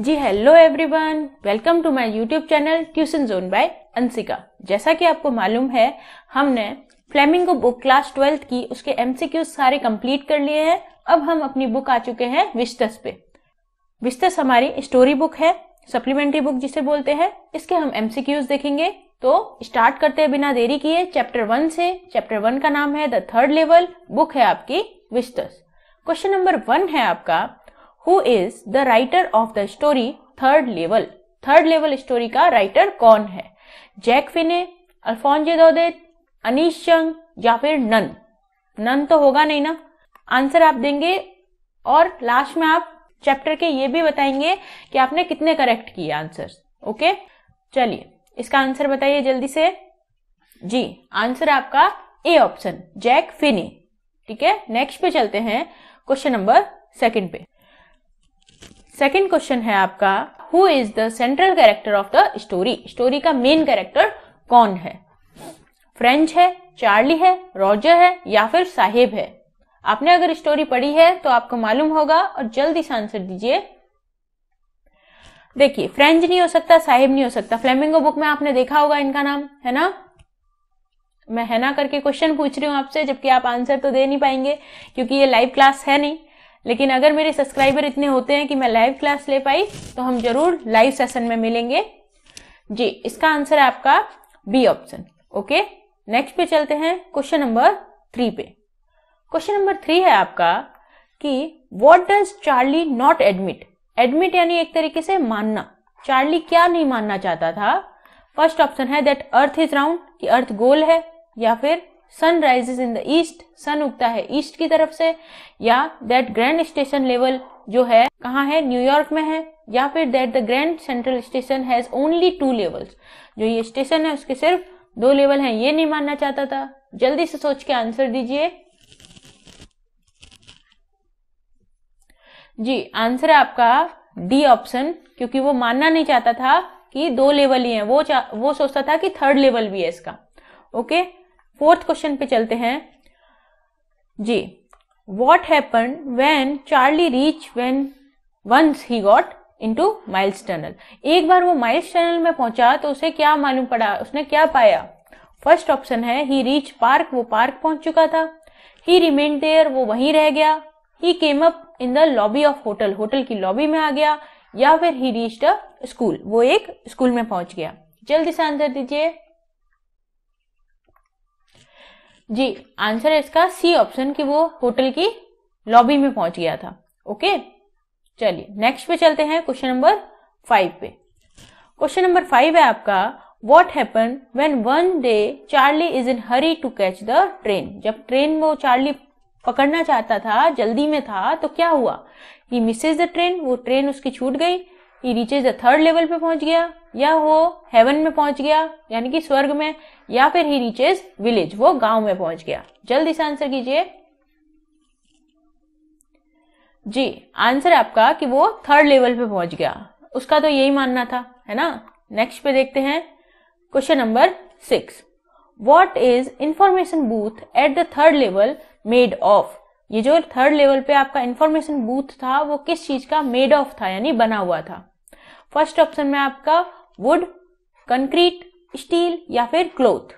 ji hello everyone welcome to my YouTube channel tuition zone by Anshika जैसा कि आपको मालूम है हमने फ्लेमिंगो बुक क्लास ट्वेल्थ की उसके एमसीक्यू सारे कंप्लीट कर लिए हैं अब हम अपनी बुक आ चुके हैं विस्तस पे विस्तस हमारी स्टोरी बुक है सप्लीमेंट्री बुक जिसे बोलते हैं इसके हम एमसीक्यूज देखेंगे तो स्टार्ट करते हैं बिना देरी किए चैप्टर वन से चैप्टर वन का नाम है द थर्ड लेवल बुक है आपकी विस्तस क्वेश्चन नंबर वन है आपका who is the writer of the story third level third level story का राइटर कौन है जैक फिने अल्फोंजे दोदेत अनिश चंग या फिर नन नन तो होगा नहीं ना आंसर आप देंगे और लास्ट में आप चैप्टर के ये भी बताएंगे कि आपने कितने करेक्ट किए आंसर ओके चलिए इसका आंसर बताइए जल्दी से जी आंसर आपका ए ऑप्शन जैक फिनी ठीक है नेक्स्ट पे चलते हैं क्वेश्चन नंबर सेकंड पे सेकेंड क्वेश्चन है आपका who is the central character of the story story का मेन कैरेक्टर कौन है फ्रेंच है चार्ली है रॉजर है या फिर साहिब है आपने अगर स्टोरी पढ़ी है तो आपको मालूम होगा और जल्दी से आंसर दीजिए देखिए फ्रेंच नहीं हो सकता साहिब नहीं हो सकता फ्लेमिंगो बुक में आपने देखा होगा इनका नाम है ना मैं है ना करके क्वेश्चन पूछ रही हूं आपसे जबकि आप आंसर तो दे नहीं पाएंगे क्योंकि ये लाइव क्लास है नहीं लेकिन अगर मेरे सब्सक्राइबर इतने होते हैं कि मैं लाइव क्लास ले पाई तो हम जरूर लाइव सेशन में मिलेंगे जी इसका आंसर है आपका बी ऑप्शन ओके नेक्स्ट पे चलते हैं क्वेश्चन नंबर थ्री पे क्वेश्चन नंबर थ्री है आपका कि what does Charlie not admit admit यानी एक तरीके से मानना चार्ली क्या नहीं मानना चाहता था फर्स्ट ऑप्शन है दैट अर्थ इज राउंड कि अर्थ गोल है या फिर sun rises in the east sun उगता है ईस्ट की तरफ से या दैट ग्रैंड स्टेशन लेवल जो है कहाँ है न्यूयॉर्क में है या फिर that the Grand Central station has only two levels जो ये स्टेशन है उसके सिर्फ दो लेवल हैं ये नहीं मानना चाहता था जल्दी से सोच के आंसर दीजिए जी आंसर है आपका डी ऑप्शन क्योंकि वो मानना नहीं चाहता था कि दो लेवल ही है वो वो सोचता था कि थर्ड लेवल भी है इसका ओके फोर्थ क्वेश्चन पे चलते हैं जी what happen when Charlie reach when once he got into miles tunnel एक बार वो माइल्स टनल में पहुंचा तो उसे क्या मालूम पड़ा उसने क्या पाया फर्स्ट ऑप्शन है ही रीच पार्क वो पार्क पहुंच चुका था ही रिमेन देयर वो वहीं रह गया he came up in the lobby of hotel hotel की लॉबी में आ गया या फिर ही रीच द स्कूल वो एक स्कूल में पहुंच गया जल्दी से आंसर दीजिए जी आंसर है इसका सी ऑप्शन कि वो होटल की लॉबी में पहुंच गया था ओके चलिए नेक्स्ट पे चलते हैं क्वेश्चन नंबर फाइव पे क्वेश्चन नंबर फाइव है आपका what happen when one day Charlie is in hurry to catch the train जब ट्रेन वो चार्ली पकड़ना चाहता था जल्दी में था तो क्या हुआ ही मिसेज द ट्रेन वो ट्रेन उसकी छूट गई he reaches the third level पे पहुंच गया या वो हेवन में पहुंच गया यानी कि स्वर्ग में या फिर ही रीचेज विलेज वो गांव में पहुंच गया जल्दी से आंसर कीजिए जी आंसर आपका कि वो थर्ड लेवल पे पहुंच गया उसका तो यही मानना था है ना नेक्स्ट पे देखते हैं question number six what is information booth at the third level made of ये जो थर्ड लेवल पे आपका इंफॉर्मेशन बूथ था वो किस चीज का मेड ऑफ था यानी बना हुआ था फर्स्ट ऑप्शन में आपका वुड कंक्रीट स्टील या फिर क्लोथ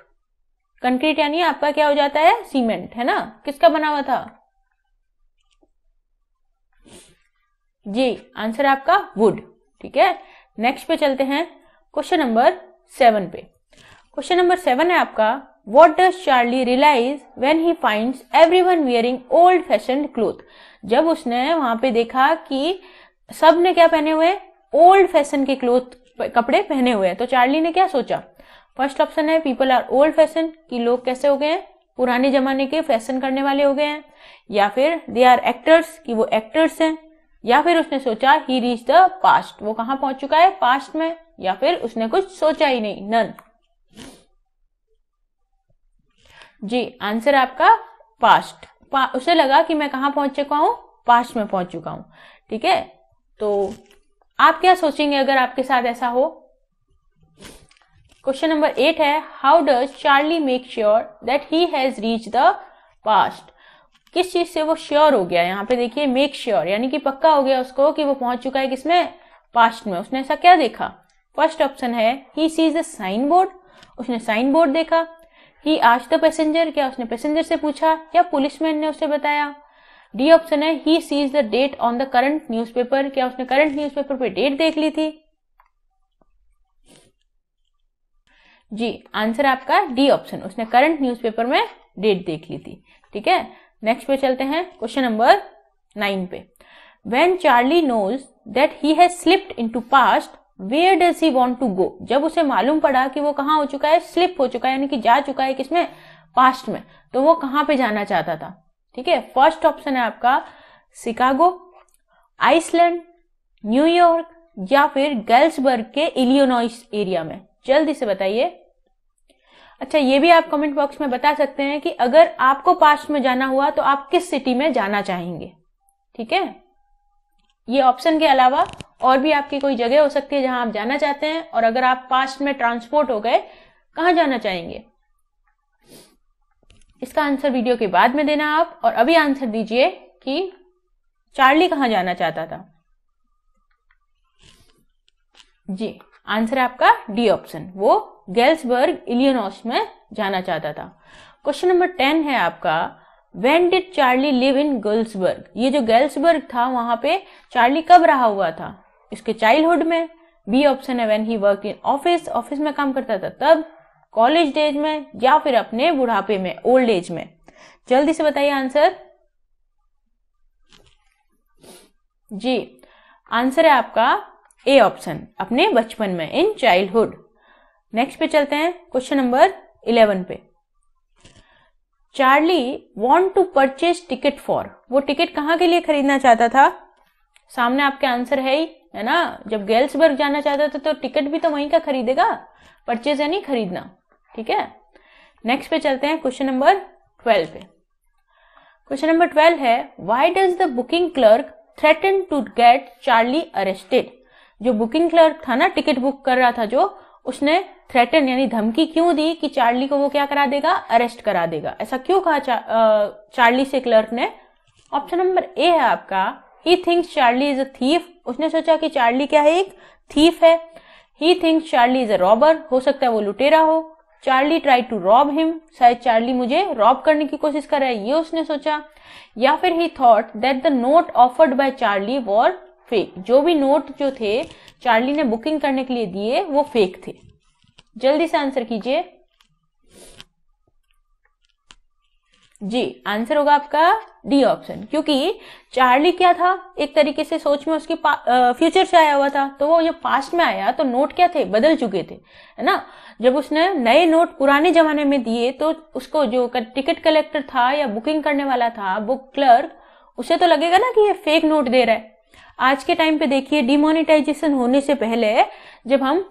कंक्रीट यानी आपका क्या हो जाता है सीमेंट है ना किसका बना हुआ था जी आंसर आपका वुड ठीक है नेक्स्ट पे चलते हैं क्वेश्चन नंबर सेवन पे क्वेश्चन नंबर सेवन है आपका what does Charlie realise when he find everyone wearing old fashion cloth जब उसने वहां पे देखा कि सब ने क्या पहने हुए ओल्ड फैशन के क्लोथ कपड़े पहने हुए हैं तो चार्ली ने क्या सोचा फर्स्ट ऑप्शन है पीपल आर ओल्ड फैशन की लोग कैसे हो गए हैं पुराने जमाने के फैशन करने वाले हो गए हैं या फिर दे आर एक्टर्स कि वो एक्टर्स हैं या फिर उसने सोचा ही रीच द पास्ट वो कहां पहुंच चुका है पास्ट में या फिर उसने कुछ सोचा ही नहीं नन जी आंसर आपका पास्ट पा, उसे लगा कि मैं कहां पहुंच चुका हूं पास्ट में पहुंच चुका हूं ठीक है तो आप क्या सोचेंगे अगर आपके साथ ऐसा हो क्वेश्चन नंबर एट है how does Charlie make sure that he has reach the past किस चीज से वो श्योर हो गया यहाँ पे देखिए मेक श्योर यानी कि पक्का हो गया उसको कि वो पहुंच चुका है किसमें पास्ट में उसने ऐसा क्या देखा फर्स्ट ऑप्शन है he sees the sign board उसने साइन बोर्ड देखा ही आज द पैसेंजर क्या उसने पैसेंजर से पूछा या पुलिसमैन ने उसे बताया डी ऑप्शन है he sees the date on the current newspaper क्या उसने करंट न्यूज़पेपर पे डेट देख ली थी जी आंसर आपका डी ऑप्शन उसने करंट न्यूज़पेपर में डेट देख ली थी ठीक है नेक्स्ट पे चलते हैं क्वेश्चन नंबर नाइन पे when Charlie knows that he has slipped into past where does he want to go जब उसे मालूम पड़ा कि वो कहाँ हो चुका है स्लिप हो चुका है यानी कि जा चुका है किसमें पास्ट में तो वो कहां पे जाना चाहता था ठीक है फर्स्ट ऑप्शन है आपका शिकागो आइसलैंड न्यूयॉर्क या फिर गर्ल्सबर्ग के इलियोनॉइस एरिया में जल्दी से बताइए अच्छा ये भी आप कमेंट बॉक्स में बता सकते हैं कि अगर आपको पास्ट में जाना हुआ तो आप किस सिटी में जाना चाहेंगे ठीक है ये ऑप्शन के अलावा और भी आपकी कोई जगह हो सकती है जहां आप जाना चाहते हैं और अगर आप पास्ट में ट्रांसपोर्ट हो गए कहां जाना चाहेंगे इसका आंसर वीडियो के बाद में देना आप और अभी आंसर दीजिए कि चार्ली कहाँ जाना चाहता था जी आंसर आपका डी ऑप्शन वो गेल्सबर्ग इलियनॉस में जाना चाहता था क्वेश्चन नंबर टेन है आपका when did Charlie live in Galesburg ये जो गर्ल्सबर्ग था वहां पे चार्ली कब रहा हुआ था इसके चाइल्डहुड में बी ऑप्शन है when he work in office office में काम करता था तब कॉलेज डेज में या फिर अपने बुढ़ापे में ओल्ड एज में जल्दी से बताइए आंसर जी आंसर है आपका ए ऑप्शन अपने बचपन में इन चाइल्डहुड नेक्स्ट पे चलते हैं क्वेश्चन नंबर इलेवन पे Charlie want to purchase ticket for वो टिकट कहाँ के लिए खरीदना चाहता था सामने आपके आंसर है ही है ना जब गेल्सबर्ग जाना चाहता था तो टिकट भी तो वहीं का खरीदेगा परचेज यानी खरीदना ठीक है नेक्स्ट पे चलते हैं क्वेश्चन नंबर ट्वेल्व पे क्वेश्चन नंबर ट्वेल्व है why does the booking clerk threaten to get Charlie arrested जो बुकिंग क्लर्क था ना टिकट बुक कर रहा था जो उसने थ्रेटन यानी धमकी क्यों दी कि चार्ली को वो क्या करा देगा अरेस्ट करा देगा ऐसा क्यों कहा चार्ली से क्लर्क ने ऑप्शन नंबर ए है आपका he thinks Charlie is a thief उसने सोचा कि चार्ली क्या है एक थीफ है he thinks Charlie is a robber हो सकता है वो लुटेरा हो Charlie try to rob him शायद चार्ली मुझे रॉब करने की कोशिश कर रहा है ये उसने सोचा या फिर he thought that the note offered by Charlie was fake जो भी नोट जो थे चार्ली ने बुकिंग करने के लिए दिए वो फेक थे जल्दी से आंसर कीजिए जी आंसर होगा आपका डी ऑप्शन क्योंकि चार्ली क्या था एक तरीके से सोच में उसकी फ्यूचर से आया हुआ था तो वो जब पास्ट में आया तो नोट क्या थे बदल चुके थे है ना जब उसने नए नोट पुराने जमाने में दिए तो उसको जो टिकट कलेक्टर था या बुकिंग करने वाला था बुक क्लर्क उसे तो लगेगा ना कि ये फेक नोट दे रहा है आज के टाइम पे देखिए डिमोनिटाइजेशन होने से पहले जब हम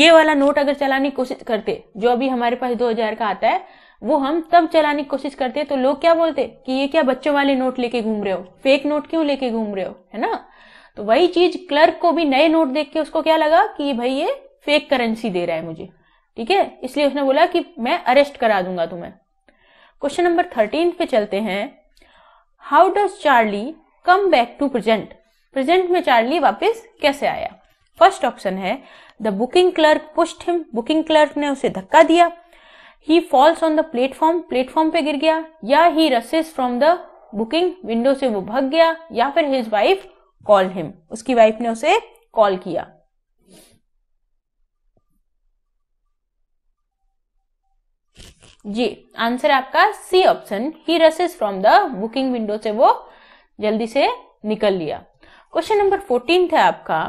ये वाला नोट अगर चलाने की कोशिश करते जो अभी हमारे पास 2000 का आता है वो हम तब चलाने की कोशिश करते हैं तो लोग क्या बोलते कि ये क्या बच्चों वाले नोट लेके घूम रहे हो फेक नोट क्यों लेके घूम रहे हो है ना तो वही चीज क्लर्क को भी नए नोट देख के उसको क्या लगा कि भाई ये फेक करेंसी दे रहा है मुझे ठीक है इसलिए उसने बोला कि मैं अरेस्ट करा दूंगा तुम्हें क्वेश्चन नंबर थर्टीन पे चलते हैं how does Charlie come back to present present में चार्ली वापस कैसे आया फर्स्ट ऑप्शन है the booking clerk pushed him booking clerk ने उसे धक्का दिया he falls on the platform platform पे गिर गया या he rushes from the booking window से वो भग गया या फिर हिज वाइफ कॉल हिम उसकी वाइफ ने उसे कॉल किया जी आंसर आपका C option he rushes from the booking window से वो जल्दी से निकल लिया क्वेश्चन नंबर फोर्टीन था आपका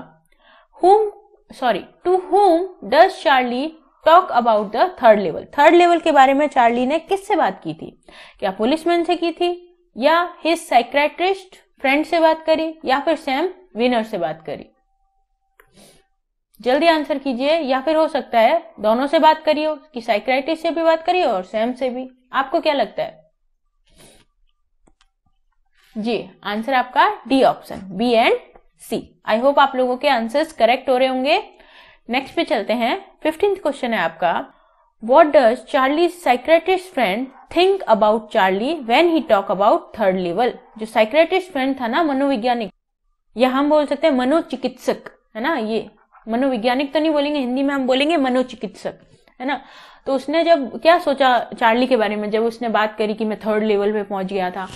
whom sorry to whom does Charlie talk about the third level third level के बारे में चार्ली ने किससे बात की थी क्या पुलिसमैन से की थी या हिज साइक्रेट्रिस्ट फ्रेंड से बात करी या फिर सैम विनर से बात करी जल्दी आंसर कीजिए या फिर हो सकता है दोनों से बात करिए कि साइक्राइटिस्ट से भी बात करिए और सैम से भी आपको क्या लगता है जी आंसर आपका D option B and C I hope आप लोगों के आंसर्स करेक्ट हो रहे होंगे नेक्स्ट पे चलते हैं फिफ्टीन क्वेश्चन है आपका what does Charlie psychiatrist friend think about Charlie when he talk about third level जो साइक्रेटिस्ट फ्रेंड था ना मनोवैज्ञानिक या हम बोल सकते हैं मनोचिकित्सक है ना ये मनोवैज्ञानिक तो नहीं बोलेंगे हिंदी में हम बोलेंगे मनोचिकित्सक है ना तो उसने जब क्या सोचा चार्ली के बारे में जब उसने बात करी कि मैं थर्ड लेवल पे पहुंच गया था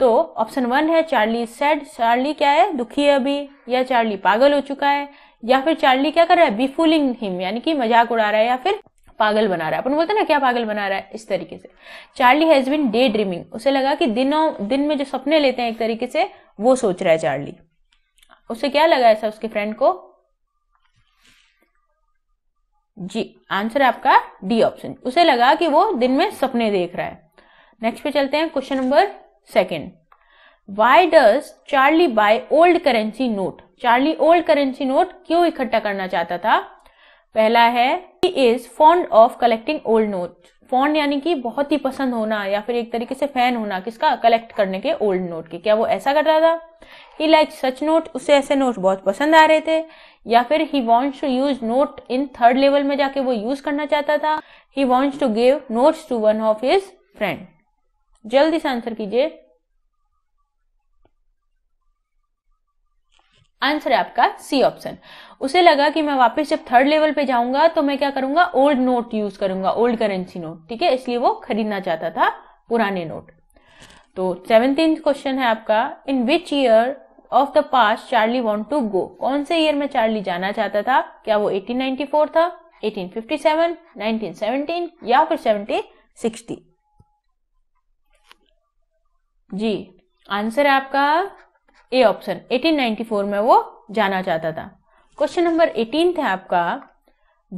तो ऑप्शन वन है चार्ली सैड चार्ली क्या है दुखी है अभी या चार्ली पागल हो चुका है या फिर चार्ली क्या कर रहा है बी हिम यानी कि मजाक उड़ा रहा है या फिर पागल बना रहा है अपन बोलते हैं ना क्या पागल बना रहा है इस तरीके से Charlie has been daydreaming उसे लगा कि दिनों दिन में जो सपने लेते हैं एक तरीके से वो सोच रहा है चार्ली उसे क्या लगा ऐसा उसके फ्रेंड को जी आंसर आपका डी ऑप्शन उसे लगा कि वो दिन में सपने देख रहा है नेक्स्ट पे चलते हैं question number second why does Charlie buy old currency note Charlie old currency note क्यों इकट्ठा करना चाहता था पहला है he is fond of collecting old note fond यानी कि बहुत ही पसंद होना या फिर एक तरीके से फैन होना किसका कलेक्ट करने के ओल्ड नोट के क्या वो ऐसा कर रहा था ही लाइक सच नोट उसे ऐसे नोट बहुत पसंद आ रहे थे या फिर he wants to use note in third level में जाके वो यूज करना चाहता था he wants to give notes to one of his friend जल्दी से आंसर कीजिए आंसर है आपका सी ऑप्शन उसे लगा कि मैं वापस जब थर्ड लेवल पे जाऊंगा तो मैं क्या करूंगा ओल्ड नोट यूज करूंगा ओल्ड करेंसी नोट ठीक है इसलिए वो खरीदना चाहता था पुराने नोट तो सेवनटीन क्वेश्चन है आपका in which year of the past Charlie want to go कौन से ईयर में चार्ली जाना चाहता था क्या वो 1894 था 1857, 1917 या फिर 1760 जी आंसर है आपका ए ऑप्शन 1894 में वो जाना चाहता था क्वेश्चन नंबर 18 था आपका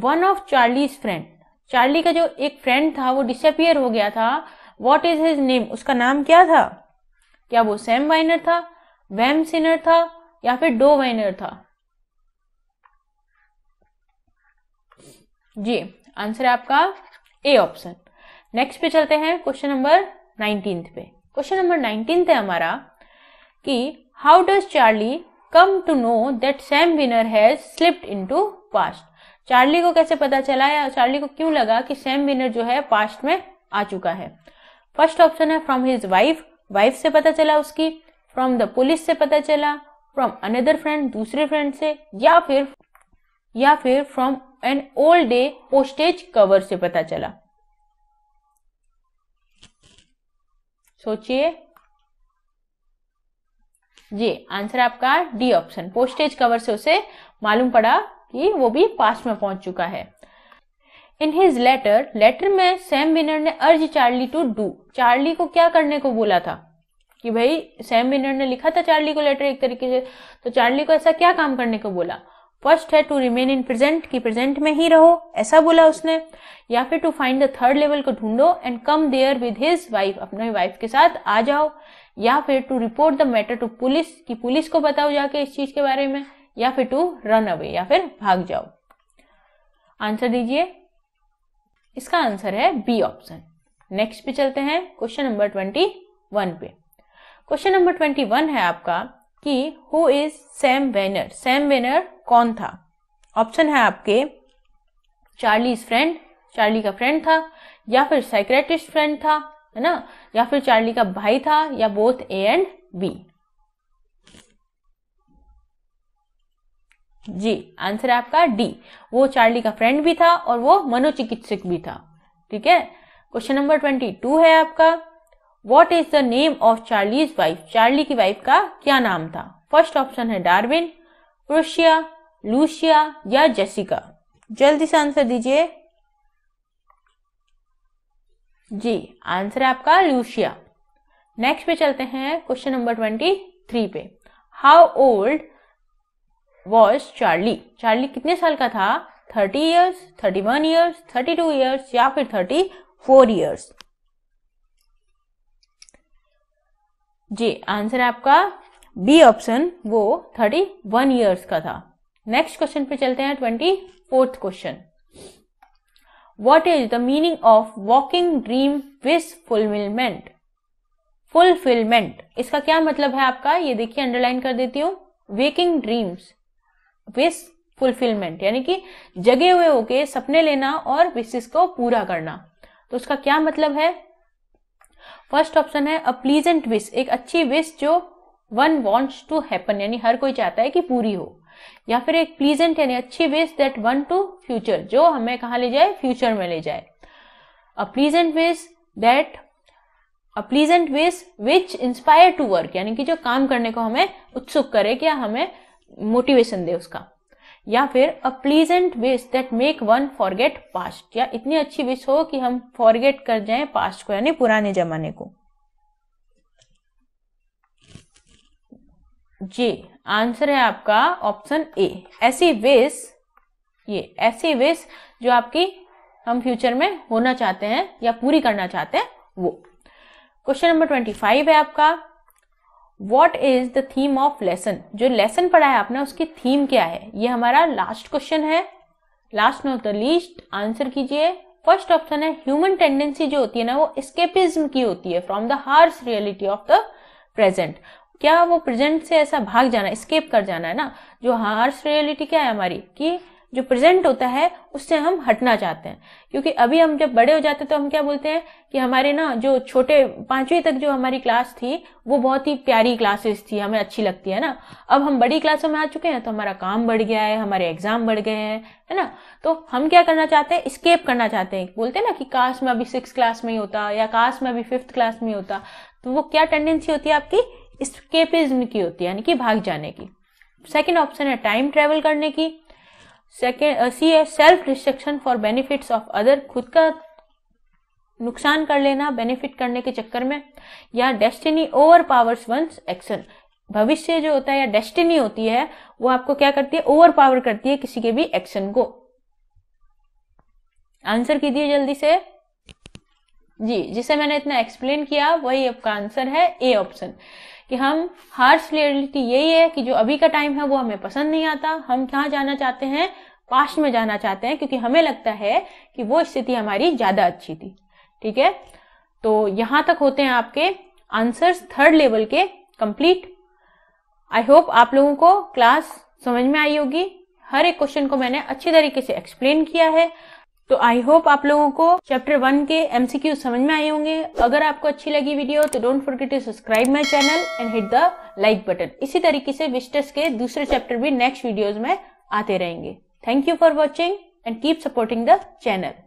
one of Charlie's friend Charlie का जो एक फ्रेंड था वो डिसअपियर हो गया था वॉट इज हिज नेम उसका नाम क्या था क्या वो सैम वाइनर था वैम सिनर था या फिर डो वाइनर था जी आंसर है आपका ए ऑप्शन नेक्स्ट पे चलते हैं क्वेश्चन नंबर नाइनटीन पे क्वेश्चन नंबर नाइनटीन है हमारा कि how does Charlie come to know that Sam Winner has slipped into past Charlie को कैसे पता चला या चार्ली को क्यों लगा कि सैम विनर जो है पास्ट में आ चुका है फर्स्ट ऑप्शन है फ्रॉम हिज वाइफ वाइफ से पता चला उसकी फ्रॉम द पुलिस से पता चला फ्रॉम अनदर फ्रेंड दूसरे फ्रेंड से या फिर या फिर from an old day postage cover से पता चला सोचिए ये आंसर आपका डी ऑप्शन पोस्टेज कवर से उसे मालूम पड़ा कि वो भी पास्ट में पहुंच चुका है इन हिज लेटर लेटर में सैम विनर ने urge Charlie to do Charlie को क्या करने को बोला था कि भाई सैम विनर ने लिखा था चार्ली को लेटर एक तरीके से तो चार्ली को ऐसा क्या काम करने को बोला फर्स्ट है टू रिमेन इन प्रेजेंट की प्रेजेंट में ही रहो ऐसा बोला उसने या फिर to find the third level को ढूंढो and come there with his wife अपने वाइफ के साथ आ जाओ या फिर to report the matter to police की पुलिस को बताओ जाके इस चीज के बारे में या फिर टू रन अवे या फिर भाग जाओ आंसर दीजिए इसका आंसर है बी ऑप्शन नेक्स्ट पे चलते हैं क्वेश्चन नंबर ट्वेंटी वन पे क्वेश्चन नंबर ट्वेंटी वन है आपका कि who is Sam Weiner Sam Weiner कौन था ऑप्शन है आपके चार्लीज फ्रेंड चार्ली का फ्रेंड था या फिर साइक्रेटिस्ट फ्रेंड था है ना या फिर चार्ली का भाई था या बोथ ए एंड बी जी आंसर है आपका डी वो चार्ली का फ्रेंड भी था और वो मनोचिकित्सक भी था ठीक है क्वेश्चन नंबर ट्वेंटी टू है आपका what is the name of Charlie's wife Charlie की वाइफ का क्या नाम था फर्स्ट ऑप्शन है डार्विन क्रोशिया लूशिया या जेसिका जल्दी से आंसर दीजिए जी आंसर है आपका लूशिया नेक्स्ट पे चलते हैं क्वेश्चन नंबर ट्वेंटी थ्री पे how old was Charlie Charlie कितने साल का था thirty years thirty one years thirty two years या फिर थर्टी फोर ईयर्स जी आंसर आपका बी ऑप्शन वो थर्टी वन ईयर्स का था नेक्स्ट क्वेश्चन पे चलते हैं twenty fourth question what is the meaning of walking dream with fulfilment fulfilment इसका क्या मतलब है आपका ये देखिए अंडरलाइन कर देती हूँ वेकिंग ड्रीम्स विथ फुलफिलमेंट यानी कि जगे हुए होके सपने लेना और विशेष को पूरा करना तो उसका क्या मतलब है फर्स्ट ऑप्शन है अ प्लीजेंट विश एक अच्छी विश जो वन वॉन्ट्स टू हैपन यानी हर कोई चाहता है कि पूरी हो या फिर एक प्लीजेंट यानी अच्छी wish that one to future जो हमें कहा ले जाए फ्यूचर में ले जाए a pleasant wish that a pleasant wish which inspire to work यानी कि जो काम करने को हमें उत्सुक करे क्या हमें मोटिवेशन दे उसका या फिर a pleasant wish that make one forget past या इतनी अच्छी विश हो कि हम फॉरगेट कर जाएं पास्ट को यानी पुराने जमाने को जे आंसर है आपका ऑप्शन ए ऐसी वेस ये ऐसी वेस जो आपकी हम फ्यूचर में होना चाहते हैं या पूरी करना चाहते हैं वो क्वेश्चन नंबर ट्वेंटी फाइव है आपका what is the theme of lesson जो लेसन पढ़ा है आपने उसकी थीम क्या है ये हमारा लास्ट क्वेश्चन है last not the least answer कीजिए फर्स्ट ऑप्शन है ह्यूमन टेंडेंसी जो होती है ना वो स्केपिज्म की होती है from the harsh reality of the present क्या वो प्रेजेंट से ऐसा भाग जाना स्केप कर जाना है ना जो हार्श रियलिटी क्या है हमारी कि जो प्रेजेंट होता है उससे हम हटना चाहते हैं क्योंकि अभी हम जब बड़े हो जाते तो हम क्या बोलते हैं कि हमारे ना जो छोटे पांचवी तक जो हमारी क्लास थी वो बहुत ही प्यारी क्लासेस थी हमें अच्छी लगती है ना अब हम बड़ी क्लासों में आ चुके हैं तो हमारा काम बढ़ गया है हमारे एग्जाम बढ़ गए हैं है ना तो हम क्या करना चाहते हैं स्केप करना चाहते हैं बोलते हैं ना कि काश में अभी सिक्स क्लास में ही होता या काश में अभी फिफ्थ क्लास में ही होता तो वो क्या टेंडेंसी होती है आपकी स्केपिज्म की होती है यानी कि भाग जाने की सेकेंड ऑप्शन है टाइम ट्रेवल करने की सेकेंड सी uh, है self destruction for benefits of other खुद का नुकसान कर लेना बेनिफिट करने के चक्कर में या destiny overpowers one's action भविष्य जो होता है या डेस्टिनी होती है वो आपको क्या करती है ओवर पावर करती है किसी के भी एक्शन को आंसर कीजिए जल्दी से जी जिसे मैंने इतना एक्सप्लेन किया वही आपका आंसर है ए ऑप्शन कि हम हार्श रियलिटी यही है कि जो अभी का टाइम है वो हमें पसंद नहीं आता हम कहाँ जाना चाहते हैं पास्ट में जाना चाहते हैं क्योंकि हमें लगता है कि वो स्थिति हमारी ज्यादा अच्छी थी ठीक है तो यहां तक होते हैं आपके आंसर्स थर्ड लेवल के कंप्लीट आई होप आप लोगों को क्लास समझ में आई होगी हर एक क्वेश्चन को मैंने अच्छे तरीके से एक्सप्लेन किया है तो आई होप आप लोगों को चैप्टर वन के एमसीक्यू समझ में आए होंगे अगर आपको अच्छी लगी वीडियो तो don't forget to subscribe my channel and hit the like button इसी तरीके से विस्टर्स के दूसरे चैप्टर भी नेक्स्ट वीडियोज में आते रहेंगे thank you for watching and keep supporting the channel